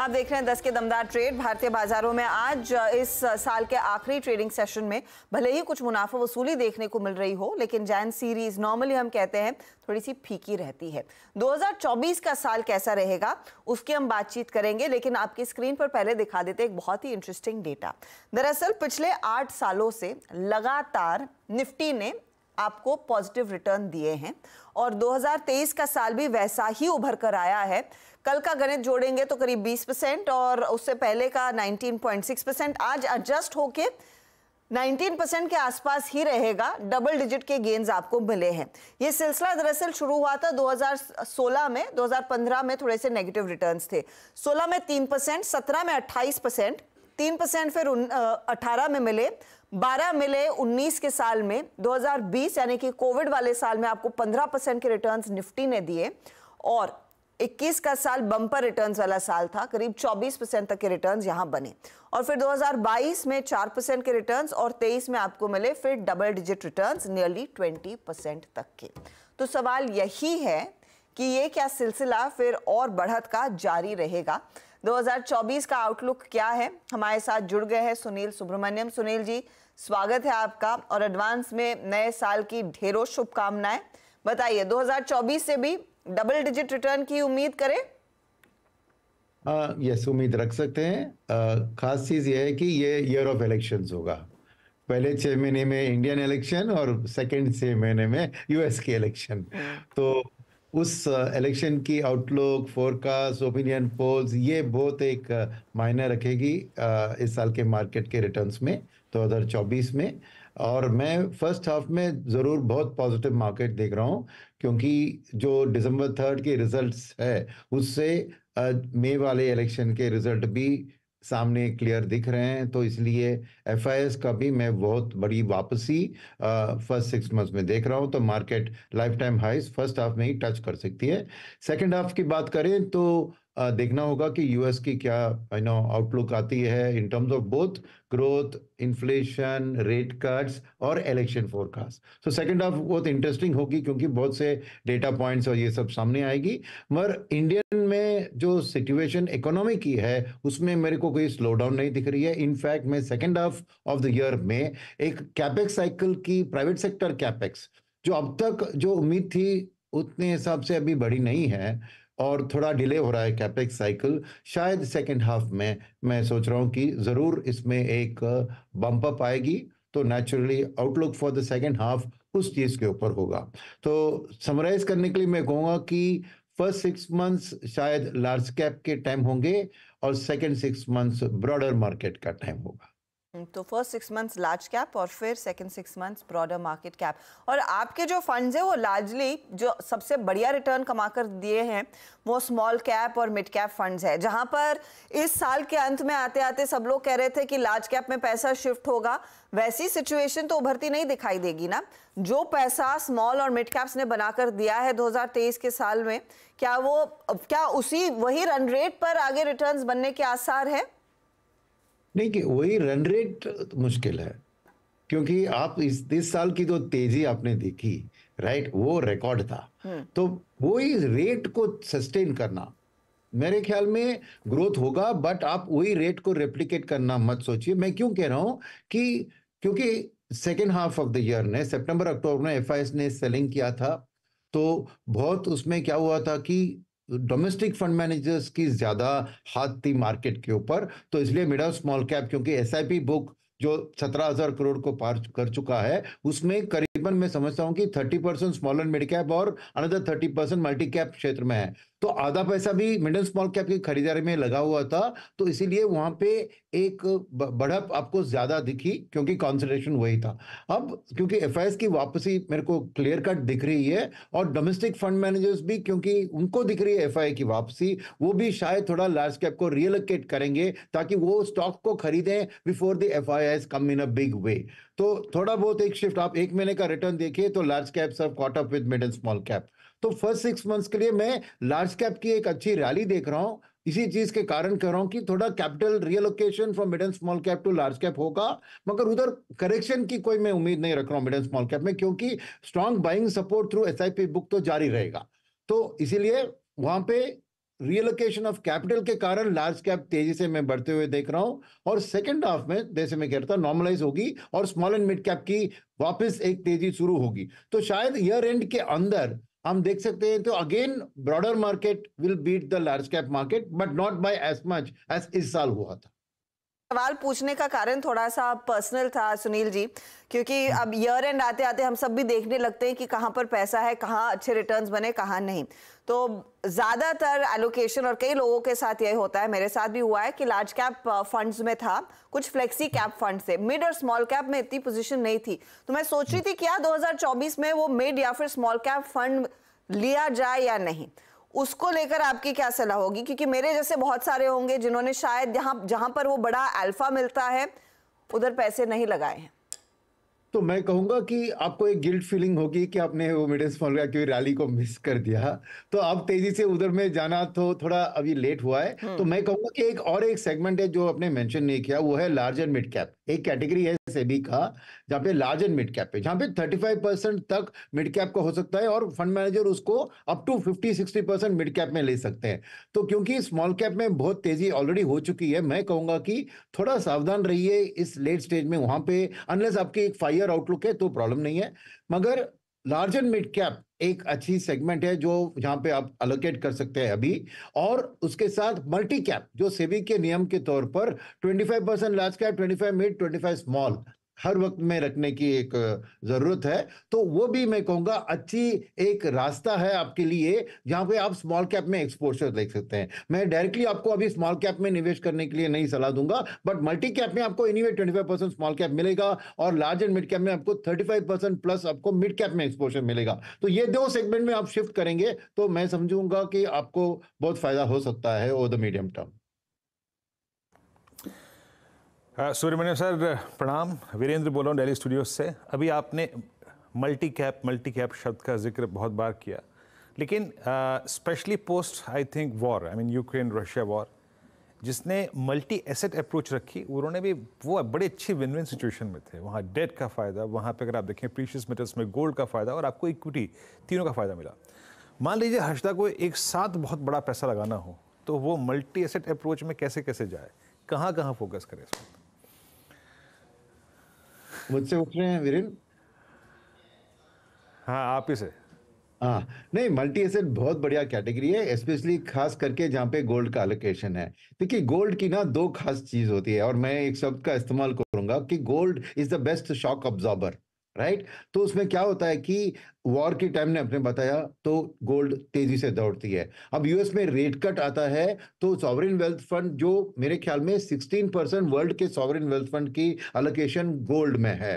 आप देख रहे हैं दस के दमदार ट्रेड भारतीय बाजारों में आज इस साल के आखिरी ट्रेडिंग सेशन में भले ही कुछ मुनाफा वसूली देखने को मिल रही हो लेकिन जैन सीरीज नॉर्मली हम कहते हैं थोड़ी सी फीकी रहती है 2024 का साल कैसा रहेगा उसकी हम बातचीत करेंगे लेकिन आपकी स्क्रीन पर पहले दिखा देते एक बहुत ही इंटरेस्टिंग डेटा दरअसल पिछले आठ सालों से लगातार निफ्टी ने आपको पॉजिटिव रिटर्न दिए हैं और 2023 का साल भी वैसा ही उभर कर आया है कल का गणित जोड़ेंगे तो करीब 20 परसेंट और उससे पहले का 19.6 परसेंट आज एडजस्ट होके 19 परसेंट के आसपास ही रहेगा डबल डिजिट के गेंस आपको मिले हैं ये सिलसिला दरअसल शुरू हुआ था 2016 में 2015 में थोड़े से नेगेटिव रिटर्न्स थे 16 में 3 परसेंट सत्रह में 28 परसेंट तीन परसेंट फिर अठारह में मिले बारह मिले उन्नीस के साल में 2020 यानी कि कोविड वाले साल में आपको पंद्रह परसेंट के रिटर्न्स निफ्टी ने दिए और 21 का साल बम्पर रिटर्न्स वाला साल था करीब 24 परसेंट तक के रिटर्न्स यहां बने और फिर 2022 में 4 परसेंट के रिटर्न्स और 23 में आपको मिले फिर double digit returns nearly 20 percent तक के तो सवाल यही है कि ये क्या सिलसिला फिर और बढ़त का जारी रहेगा 2024 का आउटलुक क्या है हमारे साथ जुड़ गए हैं सुनील सुब्रमण्यम सुनील जी स्वागत है आपका और एडवांस में नए साल की ढेरों शुभकामनाएं बताइए 2024 से भी डबल डिजिट रिटर्न की उम्मीद करें यस उम्मीद रख सकते हैं खास चीज़ यह है कि ये ईयर ऑफ इलेक्शन होगा पहले छह महीने में इंडियन इलेक्शन और सेकंड छह महीने में यूएस के इलेक्शन तो उस इलेक्शन की आउटलुक फोरकास्ट ओपिनियन पोल्स ये बहुत एक मायने रखेगी इस साल के मार्केट के रिटर्न्स में 2024 में और मैं फर्स्ट हाफ में ज़रूर बहुत पॉजिटिव मार्केट देख रहा हूँ क्योंकि जो दिसंबर थर्ड के रिजल्ट्स है उससे मई वाले इलेक्शन के रिजल्ट भी सामने क्लियर दिख रहे हैं तो इसलिए एफ का भी मैं बहुत बड़ी वापसी फर्स्ट सिक्स मंथ में देख रहा हूं तो market life time highs first half में ही टच कर सकती है सेकंड हाफ की बात करें तो देखना होगा कि यूएस की क्या यू नो आउटलुक आती है in terms of both growth inflation rate cuts और election forecast so second half बहुत इंटरेस्टिंग होगी क्योंकि बहुत से डेटा पॉइंट्स और ये सब सामने आएगी मगर इंडियन में जो सिचुएशन इकोनॉमी की है उसमें मेरे को कोई स्लो डाउन नहीं दिख रही है इनफैक्ट मैं second half of the year में एक कैपेक्स साइकिल की प्राइवेट सेक्टर कैपेक्स जो अब तक जो उम्मीद थी उतने हिसाब से अभी बढ़ी नहीं है और थोड़ा डिले हो रहा है कैपेक्स साइकिल शायद सेकेंड हाफ में मैं सोच रहा हूँ कि ज़रूर इसमें एक बम्प uh, अप आएगी तो naturally outlook for the second half उस चीज़ के ऊपर होगा तो समराइज करने के लिए मैं कहूँगा कि फर्स्ट सिक्स मंथ्स शायद लार्ज कैप के टाइम होंगे और second six months broader market का टाइम होगा तो first six months large cap और फिर second six months broader market cap और आपके जो फंड्स है वो लार्जली जो सबसे बढ़िया रिटर्न कमा कर दिए हैं वो स्मॉल कैप और मिड कैप फंड्स है जहां पर इस साल के अंत में आते आते सब लोग कह रहे थे कि लार्ज कैप में पैसा शिफ्ट होगा वैसी सिचुएशन तो उभरती नहीं दिखाई देगी ना जो पैसा स्मॉल और मिड कैप्स ने बनाकर दिया है 2023 के साल में क्या वो क्या उसी वही रन रेट पर आगे रिटर्न्स बनने के आसार हैं नहीं कि वही रन रेट मुश्किल है क्योंकि आप इस इस साल की जो तो तेजी आपने देखी राइट वो रिकॉर्ड था हम्म। तो वही रेट को सस्टेन करना मेरे ख्याल में ग्रोथ होगा बट आप वही रेट को रेप्लिकेट करना मत सोचिए मैं क्यों कह रहा हूं कि क्योंकि second half of the year ने सितंबर अक्टूबर में एफ ने सेलिंग किया था तो बहुत उसमें क्या हुआ था कि डोमेस्टिक फंड मैनेजर्स की ज़्यादा हाथ थी मार्केट के ऊपर तो इसलिए मिड ऑफ स्मॉल कैप क्योंकि एस बुक जो सत्रह हजार करोड़ को पार कर चुका है उसमें करीबन मैं समझता हूँ कि thirty percent small and mid cap और another thirty percent multi cap क्षेत्र में है तो आधा पैसा भी मिडिल स्मॉल कैप की खरीदारी में लगा हुआ था तो इसीलिए वहां पे एक बढ़त आपको ज्यादा दिखी क्योंकि कॉन्सेंट्रेशन वही था अब क्योंकि एफ की वापसी मेरे को क्लियर कट दिख रही है और डोमेस्टिक फंड मैनेजर्स भी क्योंकि उनको दिख रही है एफ की वापसी वो भी शायद थोड़ा लार्ज कैप को रियलोकेट करेंगे ताकि वो स्टॉक को खरीदें before the F come in a big way तो थोड़ा बहुत एक शिफ्ट आप एक महीने का रिटर्न देखिए तो लार्ज कैप सब caught up with mid and small cap तो फर्स्ट सिक्स मंथ्स के लिए मैं लार्ज कैप की एक अच्छी रैली देख रहा हूँ इसी चीज के कारण कह रहा हूं कि थोड़ा capital reallocation from mid and small cap to large cap होगा मगर उधर करेक्शन की कोई मैं उम्मीद नहीं रख रहा हूं मिड एंड स्मॉल कैप में क्योंकि strong buying support through S book तो जारी रहेगा तो इसीलिए वहां पे रियलोकेशन ऑफ कैपिटल के कारण लार्ज कैप तेजी से मैं बढ़ते हुए देख रहा हूं और सेकेंड हाफ में जैसे मैं कह रहा था नॉर्मलाइज होगी और स्मॉल एंड मिड कैप की वापस एक तेजी शुरू होगी तो शायद ईयर एंड के अंदर हम देख सकते हैं तो again broader market will beat the large cap market but not by as much as इस साल हुआ था सवाल पूछने का कारण थोड़ा सा पर्सनल था सुनील जी क्योंकि अब ईयर एंड आते आते हम सब भी देखने लगते हैं कि कहाँ पर पैसा है कहाँ अच्छे रिटर्न्स बने कहाँ नहीं तो ज़्यादातर एलोकेशन और कई लोगों के साथ यह होता है मेरे साथ भी हुआ है कि लार्ज कैप फंड्स में था कुछ फ्लेक्सी कैप फंड से मिड और स्मॉल कैप में इतनी पोजिशन नहीं थी तो मैं सोच रही थी क्या दो में वो मिड या फिर स्मॉल कैप फंड लिया जाए या नहीं उसको लेकर आपकी क्या सलाह होगी क्योंकि मेरे जैसे बहुत सारे होंगे जिन्होंने शायद यहाँ जहाँ पर वो बड़ा अल्फा मिलता है उधर पैसे नहीं लगाए हैं तो मैं कहूंगा कि आपको एक गिल्ट फीलिंग होगी कि आपने वो मिडेंस मॉल की रैली को मिस कर दिया तो अब तेजी से उधर में जाना तो थोड़ा अभी लेट हुआ है हम्म। तो मैं कहूंगा कि एक और एक सेगमेंट है जो आपने मेंशन नहीं किया वो है लार्ज एंड मिड कैप एक कैटेगरी है सेबी का जहाँ पे लार्ज एंड मिड कैप है जहाँ पे थर्टी परसेंट तक मिड कैप का हो सकता है और फंड मैनेजर उसको up to fifty sixty percent mid cap में ले सकते हैं तो क्योंकि स्मॉल कैप में बहुत तेजी ऑलरेडी हो चुकी है मैं कहूंगा कि थोड़ा सावधान रहिए इस लेट स्टेज में वहां पे अनलेस आपकी एक फाइव हायर आउटलुक है तो प्रॉब्लम नहीं है मगर लार्ज एंड मिड कैप एक अच्छी सेगमेंट है जो जहाँ पे आप अलोकेट कर सकते हैं अभी और उसके साथ मल्टी कैप जो सेबी के नियम के तौर पर 25 percent large cap 25 mid 25 small हर वक्त में रखने की एक ज़रूरत है तो वो भी मैं कहूंगा अच्छी एक रास्ता है आपके लिए जहां पे आप स्मॉल कैप में एक्सपोजर देख सकते हैं मैं डायरेक्टली आपको अभी स्मॉल कैप में निवेश करने के लिए नहीं सलाह दूंगा बट मल्टी कैप में आपको any way percent small cap मिलेगा और लार्ज एंड मिड कैप में आपको परसेंट प्लस आपको मिड कैप में एक्सपोजर मिलेगा तो ये दो सेगमेंट में आप शिफ्ट करेंगे तो मैं समझूंगा कि आपको बहुत फायदा हो सकता है over the medium term Suryamanyam sir प्रणाम वीरेंद्र बोल रहा हूँ डेली स्टूडियो से अभी आपने मल्टी कैप मल्टी कैप शब्द का जिक्र बहुत बार किया लेकिन specially post I think war I mean Ukraine Russia war जिसने मल्टी एसेट अप्रोच रखी उन्होंने भी वो बड़ी अच्छी विन विन सिचुएशन में थे वहाँ डेट का फ़ायदा वहाँ पे अगर आप देखें प्रीशियस मेटल्स में गोल्ड का फ़ायदा और आपको इक्विटी तीनों का फ़ायदा मिला मान लीजिए हर्षदा को एक साथ बहुत बड़ा पैसा लगाना हो तो वो मल्टी एसेट अप्रोच में कैसे कैसे जाए कहाँ कहाँ फोकस करें इस वक्त मुझसे उठ रहे हैं वीरेन हाँ आप ही से हाँ नहीं मल्टी एसेट बहुत बढ़िया कैटेगरी है स्पेशली खास करके जहाँ पे गोल्ड का एलोकेशन है देखिए गोल्ड की ना दो खास चीज होती है और मैं एक शब्द का इस्तेमाल करूंगा कि gold is the best shock absorber right तो उसमें क्या होता है कि वॉर के टाइम ने अपने बताया तो गोल्ड तेजी से दौड़ती है अब यूएस में रेट कट आता है तो सॉवरिन वेल्थ फंड जो मेरे ख्याल में 16 परसेंट वर्ल्ड के सॉवरिन वेल्थ फंड की अलोकेशन गोल्ड में है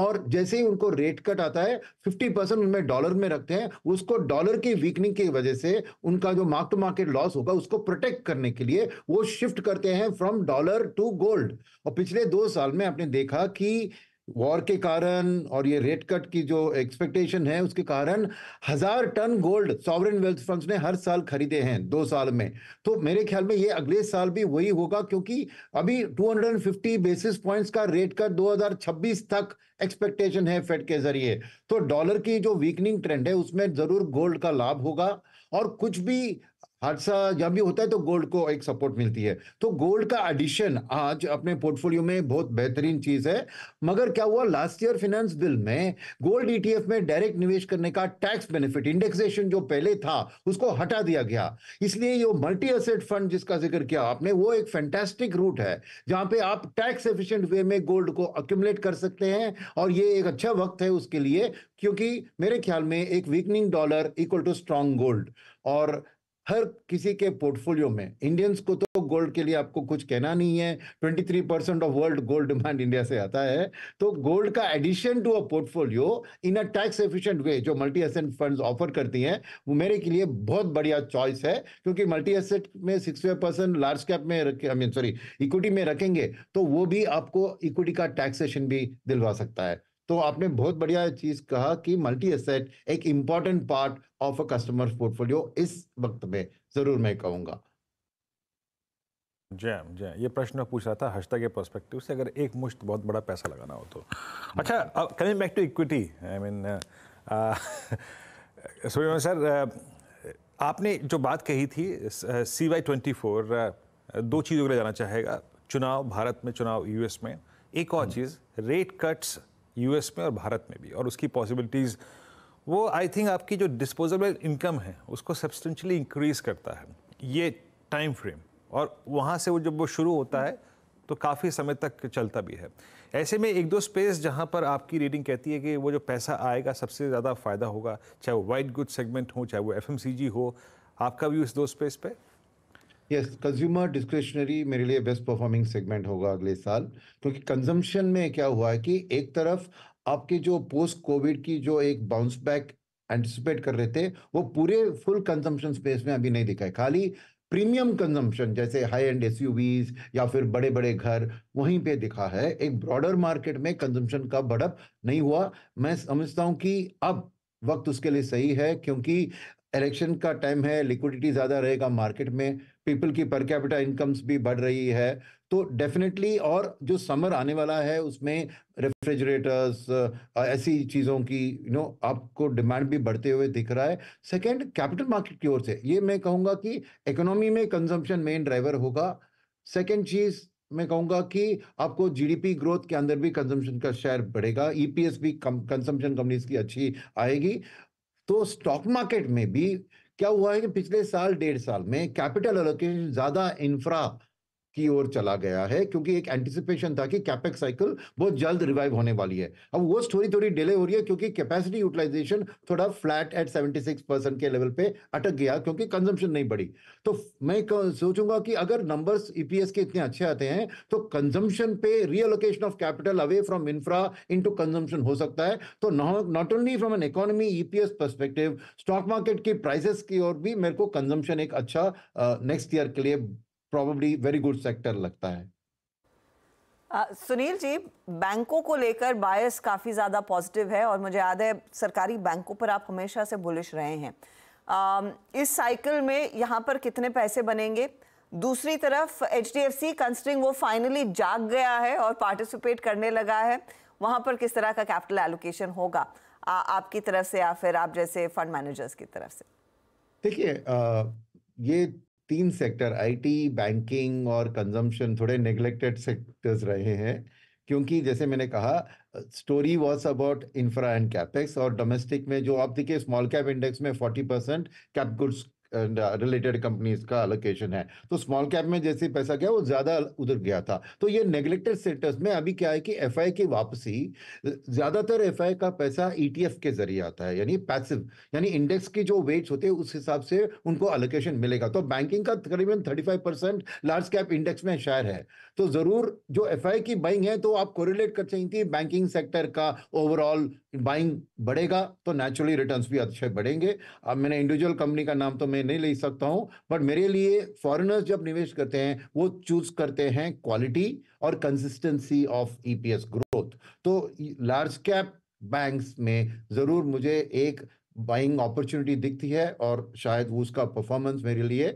और जैसे ही उनको रेट कट आता है 50 परसेंट उनमें डॉलर में रखते हैं उसको डॉलर की वीकनिंग की वजह से उनका जो मार्क टू मार्केट लॉस होगा उसको प्रोटेक्ट करने के लिए वो शिफ्ट करते हैं फ्रॉम डॉलर टू गोल्ड और पिछले दो साल में आपने देखा कि वॉर के कारण और ये रेट कट की जो एक्सपेक्टेशन है उसके कारण हजार ton gold sovereign wealth funds ने हर साल खरीदे हैं दो साल में तो मेरे ख्याल में ये अगले साल भी वही होगा क्योंकि अभी 250 बेसिस पॉइंट्स का रेट कट 2026 तक एक्सपेक्टेशन है फेड के जरिए तो डॉलर की जो वीकनिंग ट्रेंड है उसमें जरूर गोल्ड का लाभ होगा और कुछ भी हादसा जब भी होता है तो गोल्ड को एक सपोर्ट मिलती है तो गोल्ड का एडिशन आज अपने पोर्टफोलियो में बहुत बेहतरीन चीज है मगर क्या हुआ लास्ट ईयर फिनेंस बिल में गोल्ड ईटीएफ e में डायरेक्ट निवेश करने का टैक्स बेनिफिट इंडेक्सेशन जो पहले था उसको हटा दिया गया इसलिए ये मल्टी एसेट फंड जिसका जिक्र किया आपने वो एक फैंटेस्टिक रूट है जहां पे आप टैक्स एफिशियंट वे में गोल्ड को अक्यूमुलेट कर सकते हैं और ये एक अच्छा वक्त है उसके लिए क्योंकि मेरे ख्याल में एक weakening dollar equal to strong gold और हर किसी के पोर्टफोलियो में इंडियंस को तो गोल्ड के लिए आपको कुछ कहना नहीं है 23 percent of world gold demand India से आता है तो गोल्ड का addition to a portfolio in a tax efficient way जो मल्टी एसेट फंड्स ऑफर करती हैं वो मेरे के लिए बहुत बढ़िया चॉइस है क्योंकि मल्टी एसेट में सिक्स परसेंट लार्ज कैप में आई मीन सॉरी इक्विटी में रखेंगे तो वो भी आपको इक्विटी का टैक्सेशन भी दिलवा सकता है तो आपने बहुत बढ़िया चीज कहा कि मल्टी एसेट एक important part of a customer portfolio इस वक्त में जरूर मैं कहूंगा जैम जय ये प्रश्न पूछ रहा था हर्षता के परस्पेक्टिव से अगर एक मुश्त बहुत बड़ा पैसा लगाना हो तो अच्छा अब coming back to equity I mean Surya sir आपने जो बात कही थी सी वाई ट्वेंटी फोर दो चीज़ों के लिए जाना चाहेगा चुनाव भारत में चुनाव यूएस में एक और हम्म। चीज़ रेट कट्स यूएस में और भारत में भी और उसकी पॉसिबिलिटीज़ वो आई थिंक आपकी जो डिस्पोजेबल इनकम है उसको सब्सटेंशली इंक्रीज़ करता है ये टाइम फ्रेम और वहाँ से वो जब वो शुरू होता है तो काफ़ी समय तक चलता भी है ऐसे में एक दो स्पेस जहाँ पर आपकी रीडिंग कहती है कि वो जो पैसा आएगा सबसे ज़्यादा फ़ायदा होगा चाहे वो वाइट गुड सेगमेंट हो चाहे वो एफ हो आपका व्यू इस दो स्पेस पर यस कंज्यूमर डिस्क्रिशनरी मेरे लिए बेस्ट परफॉर्मिंग सेगमेंट होगा अगले साल क्योंकि कंजम्पशन में क्या हुआ है कि एक तरफ आपके जो पोस्ट कोविड की जो एक बाउंस बैक एंटिसिपेट कर रहे थे वो पूरे फुल कंजम्पशन स्पेस में अभी नहीं दिखा है खाली प्रीमियम कंजम्पशन जैसे हाई एंड एस या फिर बड़े बड़े घर वहीं पे दिखा है एक ब्रॉडर मार्केट में कंजम्पशन का बढ़प नहीं हुआ मैं समझता हूँ कि अब वक्त उसके लिए सही है क्योंकि इलेक्शन का टाइम है लिक्विडिटी ज़्यादा रहेगा मार्केट में पीपल की पर कैपिटा इनकम्स भी बढ़ रही है तो डेफिनेटली और जो समर आने वाला है उसमें रेफ्रिजरेटर्स ऐसी चीज़ों की यू नो आपको डिमांड भी बढ़ते हुए दिख रहा है सेकेंड कैपिटल मार्केट की ओर से ये मैं कहूँगा कि इकोनॉमी में कंजम्पशन मेन ड्राइवर होगा सेकेंड चीज़ मैं कहूँगा कि आपको जीडीपी ग्रोथ के अंदर भी कंजम्पशन का शेयर बढ़ेगा ईपीएस e भी कंजम्पशन कंपनीज की अच्छी आएगी तो स्टॉक मार्केट में भी क्या हुआ है कि पिछले साल डेढ़ साल में कैपिटल एलोकेशन ज़्यादा इंफ्रा की ओर चला गया है क्योंकि एक एंटिसिपेशन था कि कैपेक्स साइकिल बहुत जल्द रिवाइव होने वाली है अब वो स्टोरी थोड़ी डिले हो रही है क्योंकि कैपेसिटी यूटिलाइजेशन थोड़ा फ्लैट एट 76 परसेंट के लेवल पे अटक गया क्योंकि कंजम्पशन नहीं बढ़ी तो मैं सोचूंगा कि अगर नंबर ईपीएस e के इतने अच्छे आते हैं तो कंजम्पशन पे reallocation of capital away from infra into consumption हो सकता है तो not only from an economy EPS perspective stock market की प्राइसेस की ओर भी मेरे को कंजम्पशन एक अच्छा नेक्स्ट uh, ईयर के लिए प्रॉब्ली वेरी गुड सेक्टर लगता है आ, सुनील जी बैंकों को लेकर बायस काफ़ी ज़्यादा पॉजिटिव है और मुझे याद है सरकारी बैंकों पर आप हमेशा से बुलिश रहे हैं आ, इस साइकिल में यहाँ पर कितने पैसे बनेंगे दूसरी तरफ H D F C considering वो फाइनली जाग गया है और पार्टिसिपेट करने लगा है वहाँ पर किस तरह का कैपिटल एलोकेशन होगा आ, आपकी तरफ से या फिर आप जैसे फंड मैनेजर्स की तरफ से देखिए ये तीन सेक्टर आईटी बैंकिंग और कंजम्पशन थोड़े नेग्लेक्टेड सेक्टर्स रहे हैं क्योंकि जैसे मैंने कहा story was about infra and capex और डोमेस्टिक में जो आप देखिए स्मॉल कैप इंडेक्स में forty percent cap goods related companies uh, का अलोकेशन है तो स्मॉल कैप में जैसे पैसा गया वो ज़्यादा उधर गया था तो ये नेग्लेक्टेड सेक्टर्स में अभी क्या है कि एफ की वापसी ज़्यादातर एफ का पैसा ई e के जरिए आता है यानी पैसिव यानी इंडेक्स की जो वेट्स होते हैं उस हिसाब से उनको अलोकेशन मिलेगा तो बैंकिंग का तकरीबन थर्टी लार्ज कैप इंडेक्स में शेयर है तो ज़रूर जो एफ की बाइंग है तो आप कोरिलेट कर चाहिए बैंकिंग सेक्टर का ओवरऑल बाइंग बढ़ेगा तो नेचुरली रिटर्न भी अच्छे बढ़ेंगे अब मैंने इंडिविजुअल कंपनी का नाम तो मैं नहीं ले सकता हूं बट मेरे लिए फॉरेनर्स जब निवेश करते हैं वो चूज करते हैं क्वालिटी और कंसिस्टेंसी ऑफ ईपीएस ग्रोथ तो लार्ज कैप बैंक्स में जरूर मुझे एक बाइंग अपॉर्चुनिटी दिखती है और शायद उसका परफॉर्मेंस मेरे लिए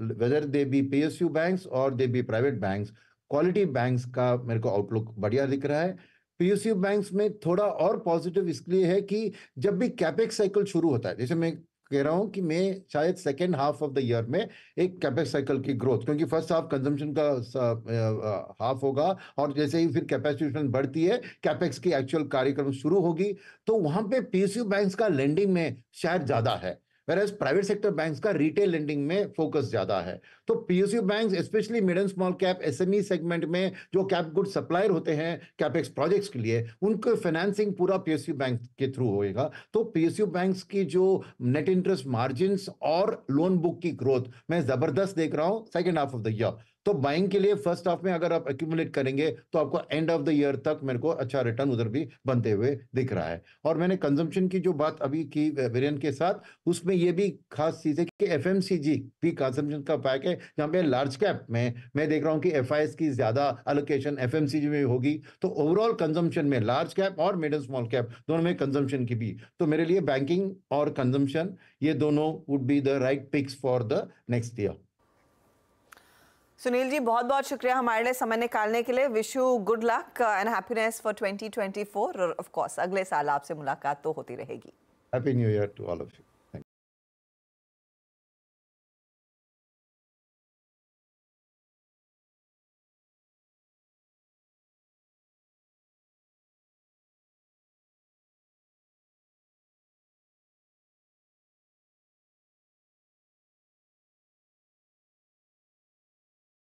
whether they be P S U banks और they be private banks quality banks का मेरे को आउटलुक बढ़िया दिख रहा है पीएसयू बैंक्स में थोड़ा और पॉजिटिव इसलिए है कि जब भी कैपेक्स साइकिल शुरू होता है जैसे मैं कह रहा हूँ कि मैं शायद second half of the year में एक कैपेक्स साइकिल की ग्रोथ क्योंकि फर्स्ट हाफ कंजम्पशन का हाफ होगा और जैसे ही फिर कैपेसिटी बढ़ती है कैपेक्स की एक्चुअल कार्यक्रम शुरू होगी तो वहाँ पे पीएसयू बैंक्स का लेंडिंग में शायद ज़्यादा है प्राइवेट सेक्टर बैंक्स का रिटेल लेंडिंग में फोकस ज्यादा है तो PSU banks specially mid and small cap SME segment में जो कैप गुड सप्लायर होते हैं कैपेक्स प्रोजेक्ट्स के लिए उनको फाइनेंसिंग पूरा पीएसयू बैंक के थ्रू होएगा तो पीएसयू बैंक्स की जो नेट इंटरेस्ट मार्जिन और लोन बुक की ग्रोथ मैं जबरदस्त देख रहा हूं second half of the year तो बाइंग के लिए फर्स्ट हाफ में अगर आप एक्यूमुलेट करेंगे तो आपको एंड ऑफ द ईयर तक मेरे को अच्छा रिटर्न उधर भी बनते हुए दिख रहा है और मैंने कंजम्पशन की जो बात अभी की वेरियन के साथ उसमें यह भी खास चीज है कि एफ भी कंजम्पशन का पैक है जहाँ पे लार्ज कैप में मैं देख रहा हूँ कि एफ की ज्यादा अलोकेशन एफ में होगी तो ओवरऑल कंजम्पशन में लार्ज कैप और मिडिल स्मॉल कैप दोनों में कंजम्पशन की भी तो मेरे लिए बैंकिंग और कंजम्पशन ये दोनों would be the right picks for the next year Sunil ji बहुत बहुत शुक्रिया हमारे लिए समय निकालने के लिए wish you good luck and happiness for 2024 और ऑफ कोर्स अगले साल आपसे मुलाकात तो होती रहेगी happy new year to all of you